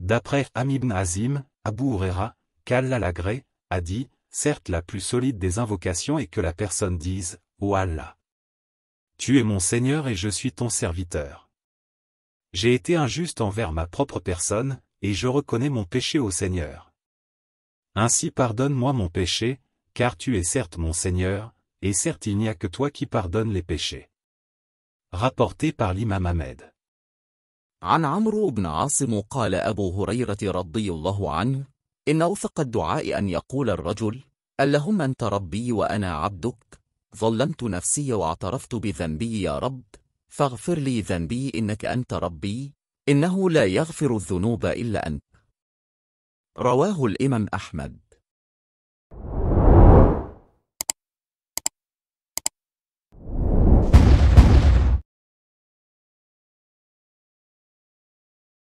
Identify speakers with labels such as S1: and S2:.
S1: D'après
S2: Amibn Azim, Abu Huraira, qu'Allah l'agré, a dit, certes la plus solide des invocations est que la personne dise, Ô Allah Tu es mon Seigneur et je suis ton serviteur. J'ai été injuste envers ma propre personne, et je reconnais mon péché au Seigneur. Ainsi pardonne-moi mon péché, car tu es certes mon Seigneur, et certes il n'y a que toi qui pardonnes les péchés. Rapporté par l'imam Ahmed. عن عمرو بن عاصم قال أبو هريرة
S3: رضي الله عنه إن أوثق الدعاء أن يقول الرجل اللهم أنت ربي وأنا عبدك ظلمت نفسي واعترفت بذنبي يا رب فاغفر لي ذنبي إنك أنت ربي إنه لا يغفر الذنوب إلا أنت رواه الإمام أحمد